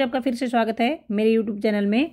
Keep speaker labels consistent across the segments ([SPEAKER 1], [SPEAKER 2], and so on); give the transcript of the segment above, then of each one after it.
[SPEAKER 1] आज आपका फिर से स्वागत है मेरे यूट्यूब चैनल में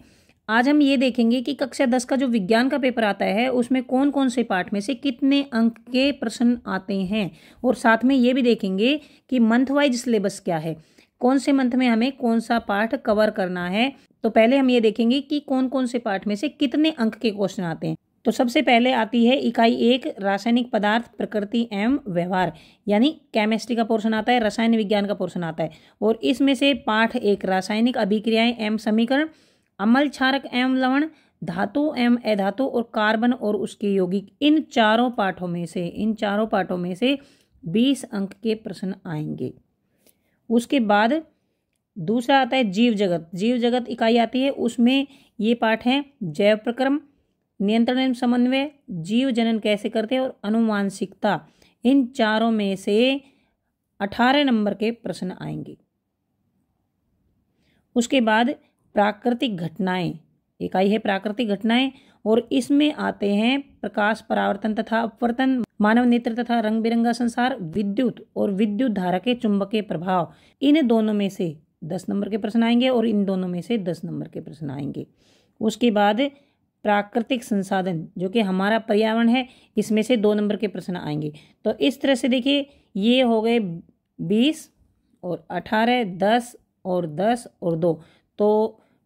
[SPEAKER 1] आज हम ये देखेंगे कि कक्षा दस का जो विज्ञान का पेपर आता है उसमें कौन कौन से पार्ट में से कितने अंक के प्रश्न आते हैं और साथ में ये भी देखेंगे कि मंथ वाइज सिलेबस क्या है कौन से मंथ में हमें कौन सा पार्ट कवर करना है तो पहले हम ये देखेंगे कि कौन कौन से पार्ट में से कितने अंक के क्वेश्चन आते हैं तो सबसे पहले आती है इकाई एक रासायनिक पदार्थ प्रकृति एवं व्यवहार यानी केमिस्ट्री का पोर्शन आता है रसायन विज्ञान का पोर्शन आता है और इसमें से पाठ एक रासायनिक अभिक्रियाएं एवं समीकरण अमल क्षारक एवं लवण धातु एवं अधातु और कार्बन और उसके यौगिक इन चारों पाठों में से इन चारों पाठों में से बीस अंक के प्रश्न आएंगे उसके बाद दूसरा आता है जीव जगत जीव जगत इकाई आती है उसमें ये पाठ है जैव प्रक्रम नियंत्रण एवं समन्वय जीव जनन कैसे करते हैं और अनुवांशिकता इन चारों में से अठारह नंबर के प्रश्न आएंगे उसके बाद प्राकृतिक घटनाएं इकाई है प्राकृतिक घटनाएं और इसमें आते हैं प्रकाश परावर्तन तथा अपवर्तन मानव नेत्र तथा रंग बिरंगा संसार विद्युत और विद्युत धारा के चुंबकीय प्रभाव इन दोनों में से दस नंबर के प्रश्न आएंगे और इन दोनों में से दस नंबर के प्रश्न आएंगे उसके बाद प्राकृतिक संसाधन जो कि हमारा पर्यावरण है इसमें से दो नंबर के प्रश्न आएंगे तो इस तरह से देखिए ये हो गए बीस और अठारह दस और दस और दो तो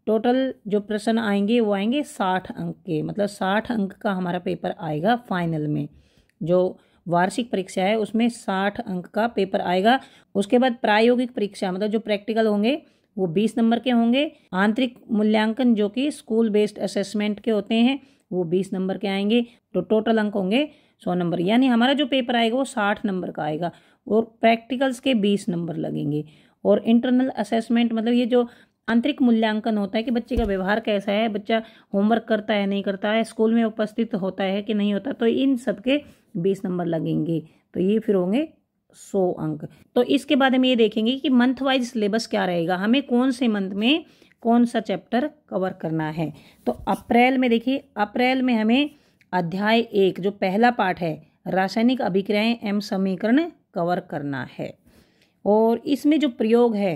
[SPEAKER 1] टोटल जो प्रश्न आएंगे वो आएंगे साठ अंक के मतलब साठ अंक का हमारा पेपर आएगा फाइनल में जो वार्षिक परीक्षा है उसमें साठ अंक का पेपर आएगा उसके बाद प्रायोगिक परीक्षा मतलब जो प्रैक्टिकल होंगे वो बीस नंबर के होंगे आंतरिक मूल्यांकन जो कि स्कूल बेस्ड असेसमेंट के होते हैं वो बीस नंबर के आएंगे तो टोटल अंक होंगे सौ नंबर यानी हमारा जो पेपर आएगा वो साठ नंबर का आएगा और प्रैक्टिकल्स के बीस नंबर लगेंगे और इंटरनल असेसमेंट मतलब ये जो आंतरिक मूल्यांकन होता है कि बच्चे का व्यवहार कैसा है बच्चा होमवर्क करता है नहीं करता है स्कूल में उपस्थित होता है कि नहीं होता तो इन सब के बीस नंबर लगेंगे तो ये फिर होंगे सौ अंक तो इसके बाद हम ये देखेंगे कि मंथ वाइज सिलेबस क्या रहेगा हमें कौन से मंथ में कौन सा चैप्टर कवर करना है तो अप्रैल में देखिए अप्रैल में हमें अध्याय एक जो पहला पार्ट है रासायनिक अभिक्रियाएं एम समीकरण कवर करना है और इसमें जो प्रयोग है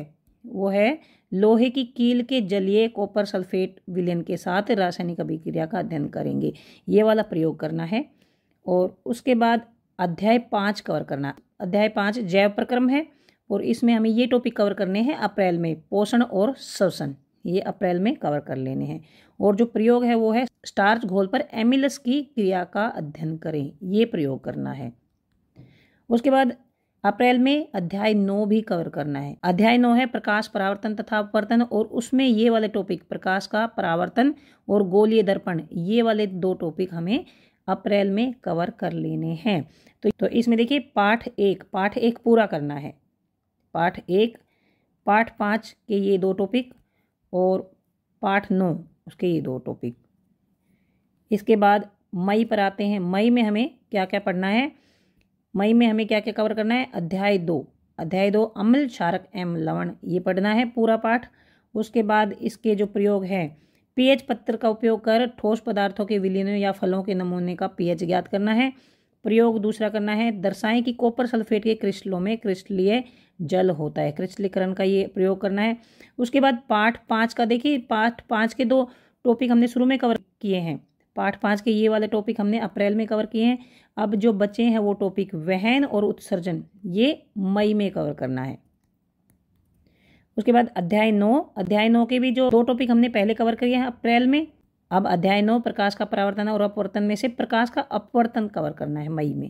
[SPEAKER 1] वो है लोहे की कील के जलीय कॉपर सल्फेट विलयन के साथ रासायनिक अभिक्रिया का अध्ययन करेंगे ये वाला प्रयोग करना है और उसके बाद अध्याय पाँच कवर करना अध्याय पाँच जैव प्रक्रम है और इसमें हमें ये टॉपिक कवर करने हैं अप्रैल में पोषण और श्वसन ये अप्रैल में कवर कर लेने हैं और जो प्रयोग है वो है स्टार्च घोल पर एमिलस की क्रिया का अध्ययन करें ये प्रयोग करना है उसके बाद अप्रैल में अध्याय नौ भी कवर करना है अध्याय नौ है प्रकाश परावर्तन तथा अपवर्तन और उसमें ये वाले टॉपिक प्रकाश का परावर्तन और गोलीय दर्पण ये वाले दो टॉपिक हमें अप्रैल में कवर कर लेने हैं तो तो इसमें देखिए पाठ एक पाठ एक पूरा करना है पाठ एक पाठ पाँच के ये दो टॉपिक और पाठ नौ उसके ये दो टॉपिक इसके बाद मई पर आते हैं मई में हमें क्या क्या पढ़ना है मई में हमें क्या क्या कवर करना है अध्याय दो अध्याय दो अम्ल क्षारक एम लवण ये पढ़ना है पूरा पाठ उसके बाद इसके जो प्रयोग हैं पीएच पत्र का उपयोग कर ठोस पदार्थों के विलीनों या फलों के नमूने का पीएच ज्ञात करना है प्रयोग दूसरा करना है दर्शाएं कि कॉपर सल्फेट के क्रिस्टलों में क्रिस्टलीय जल होता है क्रिस्टलीकरण का ये प्रयोग करना है उसके बाद पाठ पाँच का देखिए पाठ पाँच के दो टॉपिक हमने शुरू में कवर किए हैं पाठ पाँच के ये वाले टॉपिक हमने अप्रैल में कवर किए हैं अब जो बचे हैं वो टॉपिक वहन और उत्सर्जन ये मई में कवर करना है उसके बाद अध्याय नौ अध्याय नौ के भी जो दो टॉपिक हमने पहले कवर किए हैं अप्रैल में अब अध्याय नौ प्रकाश का परावर्तन और अपवर्तन में से प्रकाश का अपवर्तन कवर करना है मई में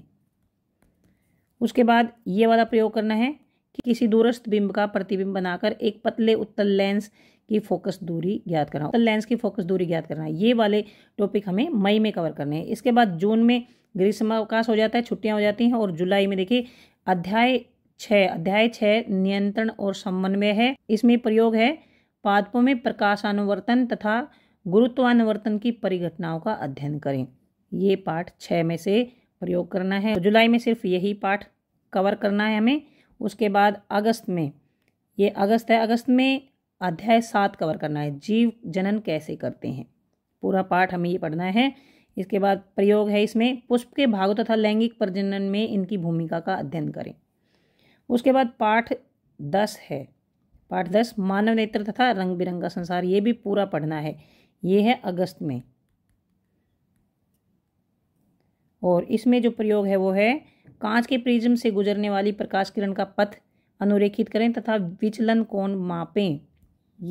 [SPEAKER 1] उसके बाद ये वाला प्रयोग करना है कि किसी दूरस्थ बिंब का प्रतिबिंब बनाकर एक पतले उत्तल लेंस की फोकस दूरी ज्ञात करना उत्तल लेंस की फोकस दूरी ज्ञात करना है ये वाले टॉपिक हमें मई में कवर करने हैं इसके बाद जून में ग्रीष्मावकाश हो जाता है छुट्टियाँ हो जाती हैं और जुलाई में देखिए अध्याय छः अध्याय छः नियंत्रण और समन्वय है इसमें प्रयोग है पादपों में प्रकाशानुवर्तन तथा गुरुत्वानुवर्तन की परिघटनाओं का अध्ययन करें ये पाठ छः में से प्रयोग करना है जुलाई में सिर्फ यही पाठ कवर करना है हमें उसके बाद अगस्त में ये अगस्त है अगस्त में अध्याय सात कवर करना है जीव जनन कैसे करते हैं पूरा पाठ हमें ये पढ़ना है इसके बाद प्रयोग है इसमें पुष्प के भागों तथा लैंगिक प्रजनन में इनकी भूमिका का अध्ययन करें उसके बाद पाठ दस है पाठ दस मानव नेत्र तथा रंग बिरंगा संसार ये भी पूरा पढ़ना है ये है अगस्त में और इसमें जो प्रयोग है वो है कांच के प्रिज्म से गुजरने वाली प्रकाश किरण का पथ अनुरेखित करें तथा विचलन कोण मापें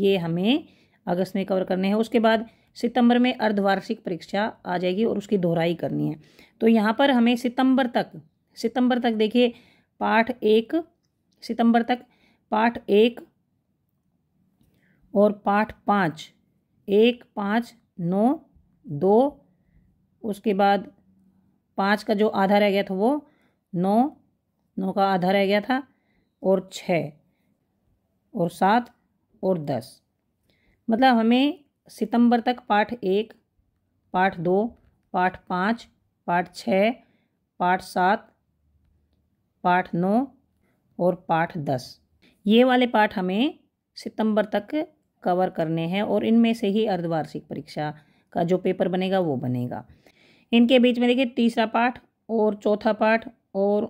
[SPEAKER 1] ये हमें अगस्त में कवर करने हैं उसके बाद सितंबर में अर्धवार्षिक परीक्षा आ जाएगी और उसकी दोहराई करनी है तो यहाँ पर हमें सितंबर तक सितंबर तक देखिए पाठ एक सितंबर तक पाठ एक और पाठ पाँच एक पाँच नौ दो उसके बाद पाँच का जो आधा रह गया था वो नौ नौ का आधा रह गया था और छः और सात और दस मतलब हमें सितंबर तक पाठ एक पाठ दो पाठ पाँच पाठ छः पाठ सात पाठ नौ और पाठ दस ये वाले पाठ हमें सितंबर तक कवर करने हैं और इनमें से ही अर्धवार्षिक परीक्षा का जो पेपर बनेगा वो बनेगा इनके बीच में देखिए तीसरा पाठ और चौथा पाठ और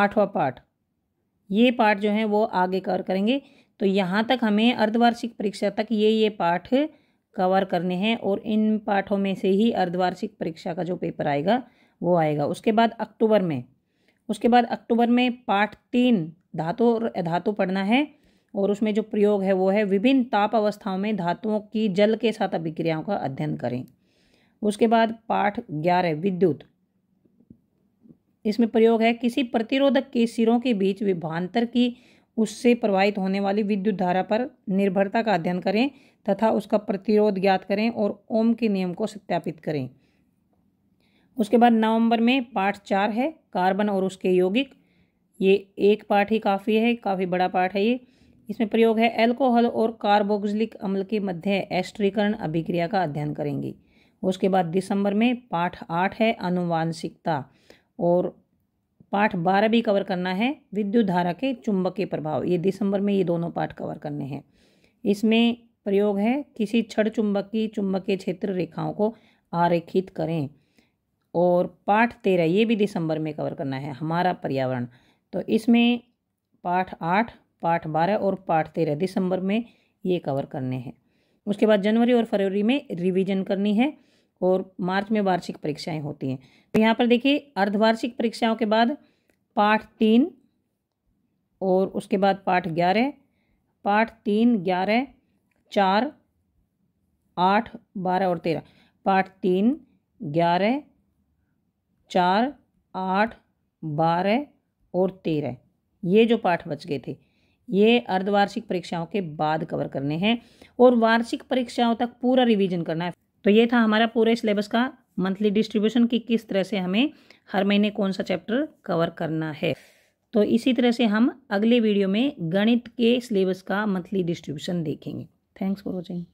[SPEAKER 1] आठवां पाठ ये पाठ जो है वो आगे कवर करेंगे तो यहाँ तक हमें अर्धवार्षिक परीक्षा तक ये ये पाठ कवर करने हैं और इन पाठों में से ही अर्धवार्षिक परीक्षा का जो पेपर आएगा वो आएगा उसके बाद अक्टूबर में उसके बाद अक्टूबर में पाठ तीन धातु और अधातु पढ़ना है और उसमें जो प्रयोग है वो है विभिन्न ताप अवस्थाओं में धातुओं की जल के साथ अभिक्रियाओं का अध्ययन करें उसके बाद पाठ ग्यारह विद्युत इसमें प्रयोग है किसी प्रतिरोधक के सिरों के बीच विभांतर की उससे प्रवाहित होने वाली विद्युत धारा पर निर्भरता का अध्ययन करें तथा उसका प्रतिरोध ज्ञात करें और ओम के नियम को सत्यापित करें उसके बाद नवंबर में पार्ट चार है कार्बन और उसके यौगिक ये एक पार्ट ही काफ़ी है काफ़ी बड़ा पार्ट है ये इसमें प्रयोग है एल्कोहल और कार्बोक्सिलिक अम्ल के मध्य एस्ट्रीकरण अभिक्रिया का अध्ययन करेंगी उसके बाद दिसंबर में पाठ आठ है अनुवांशिकता और पाठ बारह भी कवर करना है विद्युत धारा के चुंबक के प्रभाव ये दिसंबर में ये दोनों पाठ कवर करने हैं इसमें प्रयोग है किसी छड़ चुंबक की चुंबकीय क्षेत्र रेखाओं को आरेखित करें और पाठ तेरह ये भी दिसंबर में कवर करना है हमारा पर्यावरण तो इसमें पाठ आठ पाठ बारह और पाठ तेरह दिसंबर में ये कवर करने हैं उसके बाद जनवरी और फरवरी में रिवीजन करनी है और मार्च में वार्षिक परीक्षाएं होती हैं तो यहाँ पर देखिए अर्धवार्षिक परीक्षाओं के बाद पाठ तीन और उसके बाद पाठ ग्यारह पाठ तीन ग्यारह चार आठ बारह और तेरह पाठ तीन ग्यारह चार आठ बारह और तेरह ये जो पाठ बच गए थे ये अर्धवार्षिक परीक्षाओं के बाद कवर करने हैं और वार्षिक परीक्षाओं तक पूरा रिवीजन करना है तो ये था हमारा पूरे सिलेबस का मंथली डिस्ट्रीब्यूशन कि किस तरह से हमें हर महीने कौन सा चैप्टर कवर करना है तो इसी तरह से हम अगले वीडियो में गणित के सिलेबस का मंथली डिस्ट्रीब्यूशन देखेंगे थैंक्स फॉर वॉचिंग